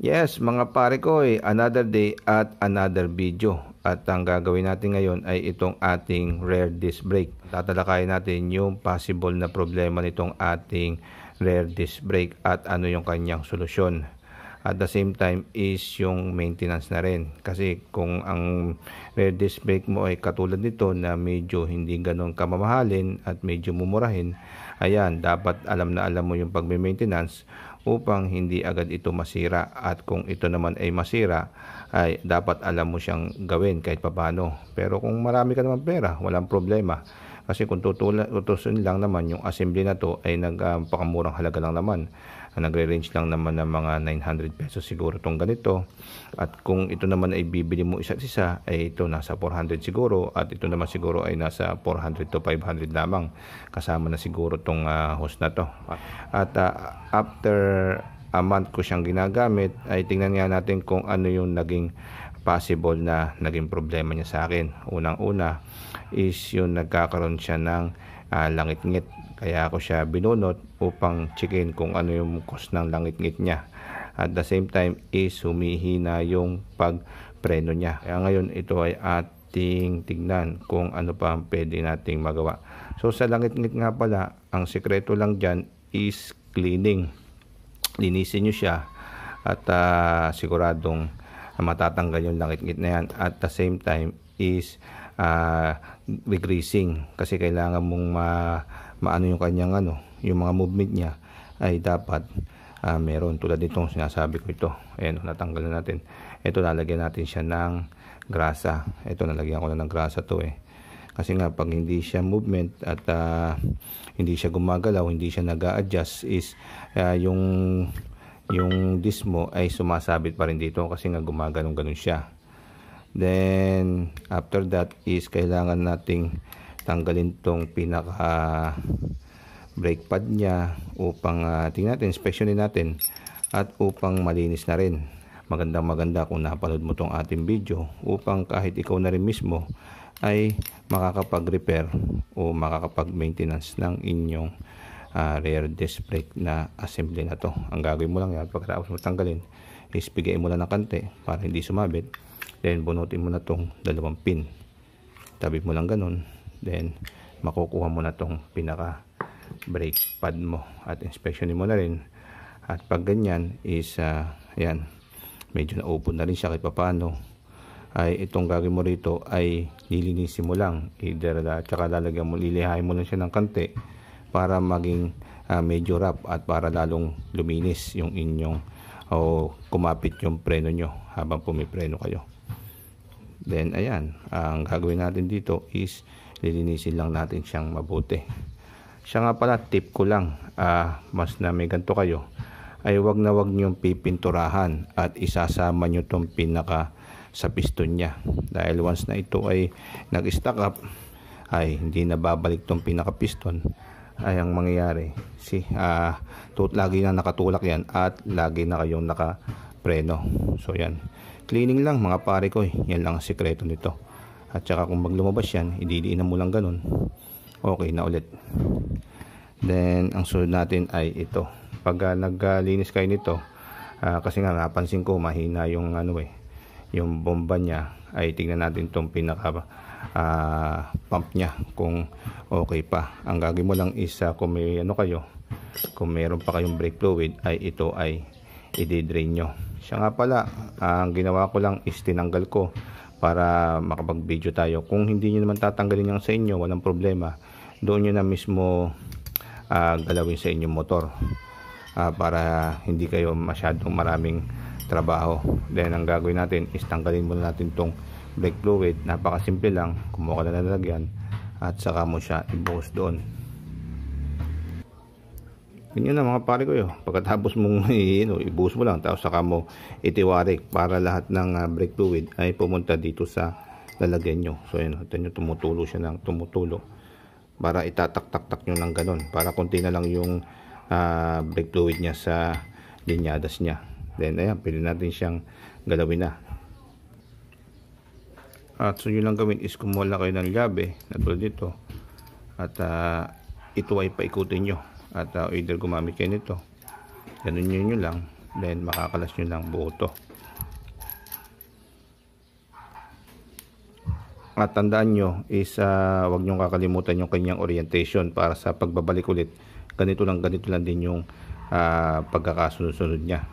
Yes, mga pare ko, eh, another day at another video. At ang gagawin natin ngayon ay itong ating rear disc brake. Tatalakayin natin yung possible na problema nitong ating rear disc brake at ano yung kanyang solusyon. At the same time is yung maintenance na rin. Kasi kung ang rear disc brake mo ay katulad nito na medyo hindi ganun kamamahalin at medyo mumurahin, ayan, dapat alam na alam mo yung pagme-maintenance upang hindi agad ito masira at kung ito naman ay masira ay dapat alam mo siyang gawin kahit papano pero kung marami ka naman pera walang problema kasi kung tutusin lang naman yung assembly na to ay nagpakamurang ah, halaga lang naman nagre-range lang naman ng mga 900 pesos siguro itong ganito at kung ito naman ay bibili mo isa't isa ay eh, ito nasa 400 siguro at ito naman siguro ay nasa 400 to 500 lamang kasama na siguro itong uh, ah, host na to at uh, after a month ko siyang ginagamit ay tingnan nga natin kung ano yung naging possible na naging problema niya sa akin. Unang-una is yung nagkakaroon siya ng uh, langit-ngit. Kaya ako siya binunot upang chicken kung ano yung cause ng langit-ngit niya. At the same time is humihina yung pagpreno niya. Kaya ngayon ito ay ating tignan kung ano pa ang pwede nating magawa. So sa langit-ngit nga pala, ang sekreto lang dyan is cleaning. Linisin nyo siya at uh, siguradong matatanggal yung langit-ngit na yan. At the same time is uh, degreasing kasi kailangan mong ma, maano yung kanyang ano, yung mga movement niya ay dapat uh, meron tulad nitong sinasabi ko ito ayan natanggal na natin ito lalagyan natin siya ng grasa ito nalagyan ko na ng grasa to eh kasi nga pag hindi siya movement at uh, hindi siya gumagalaw hindi siya nag adjust is uh, yung yung disc mo ay sumasabit pa rin dito kasi nga gumaganong-ganon siya. Then, after that is kailangan nating tanggalin tong pinaka brake pad niya upang uh, tingnan natin, inspectionin natin at upang malinis na rin. Magandang maganda kung napanood mo tong ating video upang kahit ikaw na rin mismo ay makakapag-repair o makakapag-maintenance ng inyong uh, rear disc brake na assembly na to. Ang gagawin mo lang yan pagkatapos mo tanggalin is mo lang ng kante para hindi sumabit. Then bunutin mo na tong dalawang pin. Tabi mo lang ganun. Then makukuha mo na tong pinaka brake pad mo at inspectionin mo na rin. At pag ganyan is uh, ah, yan medyo open na rin siya kahit papano ay itong gagawin mo rito ay lilinisin mo lang either at saka lalagyan mo lilihain mo lang siya ng kante para maging uh, medyo rough at para lalong luminis yung inyong o kumapit yung preno nyo habang pumipreno kayo. Then ayan, ang gagawin natin dito is lilinisin lang natin siyang mabuti. Siya nga pala, tip ko lang, uh, mas na may ganito kayo, ay wag na wag niyong pipinturahan at isasama niyo tong pinaka sa piston niya. Dahil once na ito ay nag-stack up, ay hindi na babalik tong pinaka piston ay ang mangyayari si uh, tut lagi na nakatulak yan at lagi na kayong naka preno so yan cleaning lang mga pare ko eh. yan lang ang sikreto nito at saka kung maglumabas yan ididiinan mo lang ganun okay na ulit then ang sunod natin ay ito pag uh, naglinis kayo nito uh, kasi nga napansin ko mahina yung ano eh yung bomba niya ay tingnan natin tong pinaka uh, pump niya kung okay pa. Ang gagawin mo lang isa uh, kung may ano kayo, kung mayroon pa kayong brake fluid ay ito ay i-drain nyo. Siya nga pala, ang ginawa ko lang is tinanggal ko para makapag-video tayo. Kung hindi nyo naman tatanggalin yung sa inyo, walang problema. Doon nyo na mismo uh, galawin sa inyong motor uh, para hindi kayo masyadong maraming trabaho. Then ang gagawin natin is tanggalin muna natin tong brake fluid napakasimple lang kumuha ka na lalagyan at saka mo siya ibuhos doon yun na mga pare ko yun pagkatapos mong yun, ibuhos mo lang tapos saka mo itiwarik para lahat ng uh, brake fluid ay pumunta dito sa lalagyan nyo so yun ito nyo tumutulo siya ng tumutulo para itatak-tak-tak nyo lang ganun para konti na lang yung uh, brake fluid niya sa linyadas niya then ayan pwede natin siyang galawin na at so yun lang gawin is kumuha lang kayo ng llave na tulad dito at uh, ito ay paikutin nyo at uh, either gumamit kayo nito ganun nyo nyo lang then makakalas nyo ng buo to at tandaan nyo is uh, ah, wag nyong kakalimutan yung kanyang orientation para sa pagbabalik ulit ganito lang ganito lang din yung uh, pagkakasunod-sunod niya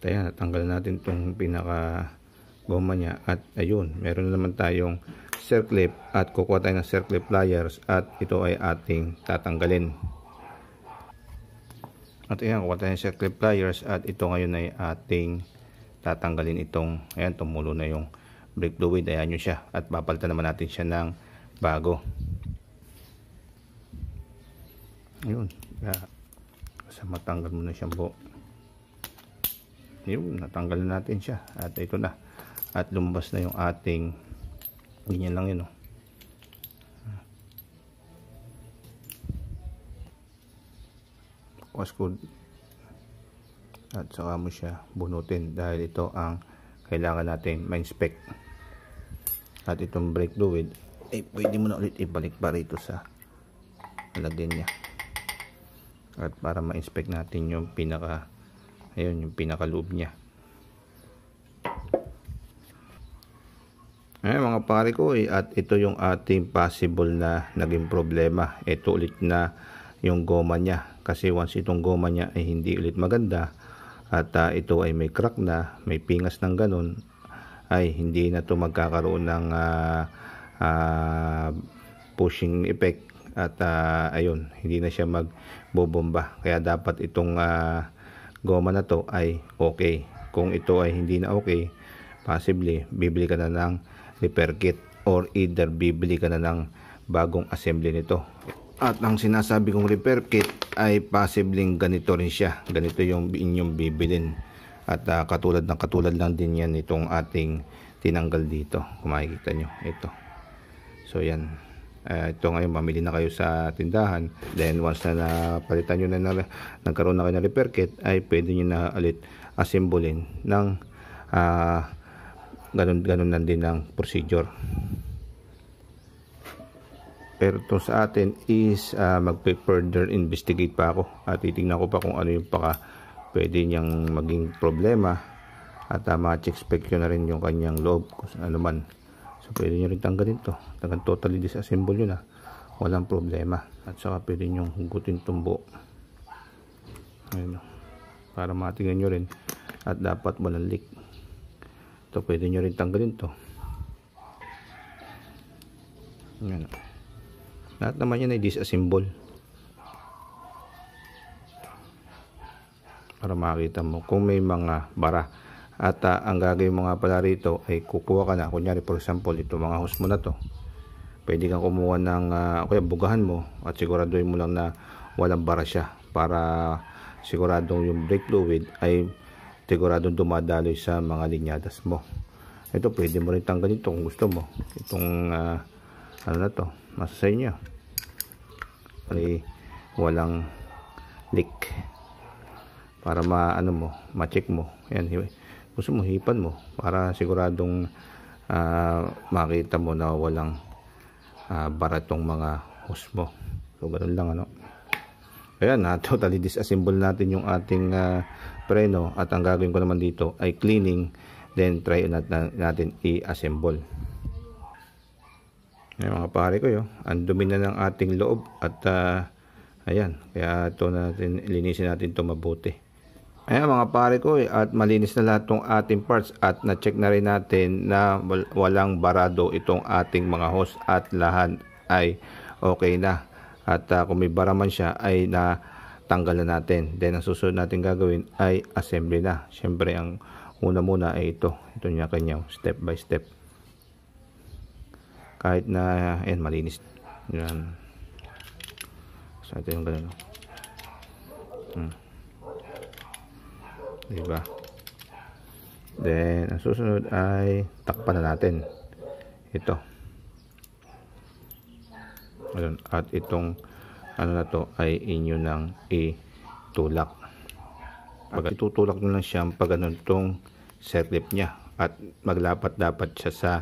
Ayan, natanggal natin itong pinaka goma niya. At ayun, meron na naman tayong circlip at kukuha tayo ng circlip pliers at ito ay ating tatanggalin. At ayan, kukuha tayo ng circlip pliers at ito ngayon ay ating tatanggalin itong, ayan, tumulo na yung brake fluid. Ayan nyo siya. At papalitan naman natin siya ng bago. Ayun. Yeah. Sa matanggal mo siyang buo yun natanggal na natin siya at ito na at lumabas na yung ating ganyan lang yun oh. waskod at saka mo siya bunutin dahil ito ang kailangan natin ma-inspect at itong brake fluid eh pwede mo na ulit ibalik pa rito sa alagyan niya at para ma-inspect natin yung pinaka ayun yung pinakaloob niya Eh mga pare ko eh, at ito yung ating possible na naging problema. Ito ulit na yung goma niya kasi once itong goma niya ay hindi ulit maganda at uh, ito ay may crack na, may pingas ng ganun ay hindi na to magkakaroon ng uh, uh, pushing effect at uh, ayun hindi na siya magbobomba kaya dapat itong uh, goma na to ay okay. Kung ito ay hindi na okay, possibly bibili ka na ng repair kit or either bibili ka na ng bagong assembly nito. At ang sinasabi kong repair kit ay possibly ganito rin siya. Ganito yung inyong bibilin. At uh, katulad ng katulad lang din yan itong ating tinanggal dito. Kung makikita nyo, ito. So yan. Uh, ito ngayon, mamili na kayo sa tindahan. Then once na napalitan nyo na, na nagkaroon na kayo ng repair kit, ay pwede nyo na ulit asimbolin ng uh, ganun, ganun lang din ng procedure. Pero ito sa atin is uh, ah, magpe-further investigate pa ako at titingnan ko pa kung ano yung paka pwede niyang maging problema at uh, ma-check spec ko na rin yung kanyang loob kung ano man pwede nyo rin tanggalin to tagang totally disassemble yun ha walang problema at saka pwede nyo hugutin tumbo ayun oh. para matingnan nyo rin at dapat walang leak Ito pwede nyo rin tanggalin to ayun lahat naman yan ay disassemble para makita mo kung may mga bara at uh, ang gagawin mo nga pala rito ay kukuha ka na. Kunyari for example, ito mga hose mo na to. Pwede kang kumuha ng uh, ah, kaya bugahan mo at siguraduhin mo lang na walang bara siya para siguradong yung brake fluid ay siguradong dumadaloy sa mga linyadas mo. Ito pwede mo rin tanggalin ito kung gusto mo. Itong uh, ano na to, nasa sa inyo. Ay walang leak para ma ano mo, ma-check mo. anyway gusto mo hipan mo para siguradong uh, makita mo na walang uh, ah, baratong mga host mo so ganun lang ano ayan na ah, totally disassemble natin yung ating uh, preno at ang gagawin ko naman dito ay cleaning then try natin, natin i-assemble ayan mga pare ko yun ang dumi na ng ating loob at uh, ayan kaya ito natin linisin natin ito mabuti Ayan mga pare ko eh, at malinis na lahat ng ating parts at na-check na rin natin na walang barado itong ating mga hose at lahat ay okay na. At uh, kung may bara man siya ay natanggal na natin. Then ang susunod natin gagawin ay assembly na. Siyempre ang una muna ay ito. Ito niya kanya step by step. Kahit na ayan malinis. Yan. So ito yung ganun. Hmm diba then ang susunod ay takpan na natin ito Ayun, at itong ano na to ay inyo nang itulak pag itutulak nyo lang siya pag ganun tong circlip niya at maglapat dapat siya sa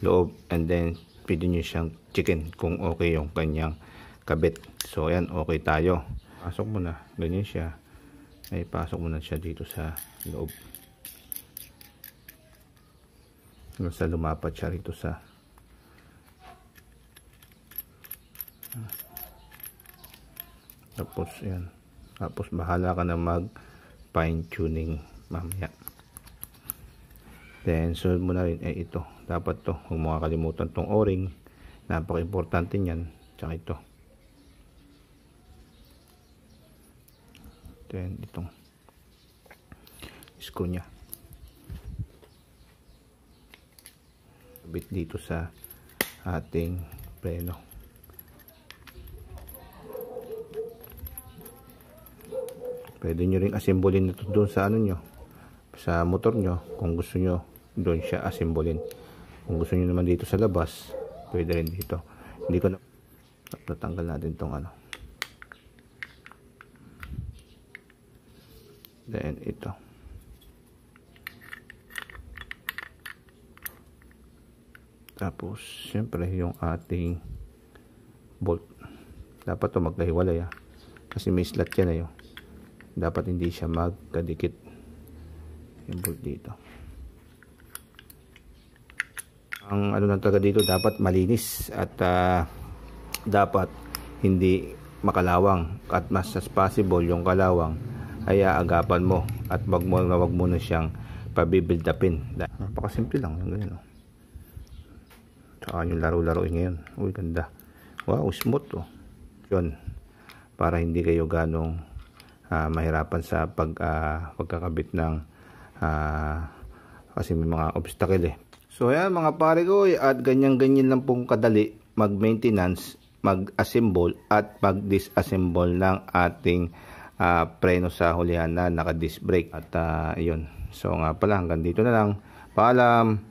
loob and then pwede nyo siyang chicken kung okay yung kanyang kabit so ayan okay tayo pasok muna ganyan siya ay pasok muna siya dito sa loob hanggang sa lumapat siya rito sa tapos yan tapos bahala ka na mag fine tuning mamaya then sunod mo na rin ay eh, ito dapat to huwag mo kakalimutan tong o-ring napaka importante nyan tsaka ito then itong isko nya bit dito sa ating preno pwede nyo rin asimbolin ito doon sa ano nyo sa motor nyo kung gusto nyo doon siya asimbolin kung gusto nyo naman dito sa labas pwede rin dito hindi ko na tatanggal natin tong ano then ito tapos syempre yung ating bolt dapat to magkahiwalay ah. kasi may slot yan ayo eh, oh. dapat hindi siya magkadikit yung bolt dito ang ano lang talaga dito dapat malinis at uh, dapat hindi makalawang at mas as possible yung kalawang ay agapan mo at wag mo na wag mo na siyang pabibildapin napakasimple lang yung ganyan oh. tsaka yung laro-laro ngayon uy ganda wow smooth oh yun para hindi kayo ganong uh, mahirapan sa pag uh, pagkakabit ng uh, kasi may mga obstacle eh so ayan mga pare ko at ganyan ganyan lang pong kadali mag maintenance mag assemble at mag disassemble ng ating uh, preno sa hulihan na naka-disc brake. At uh, yun. So nga pala hanggang dito na lang. Paalam!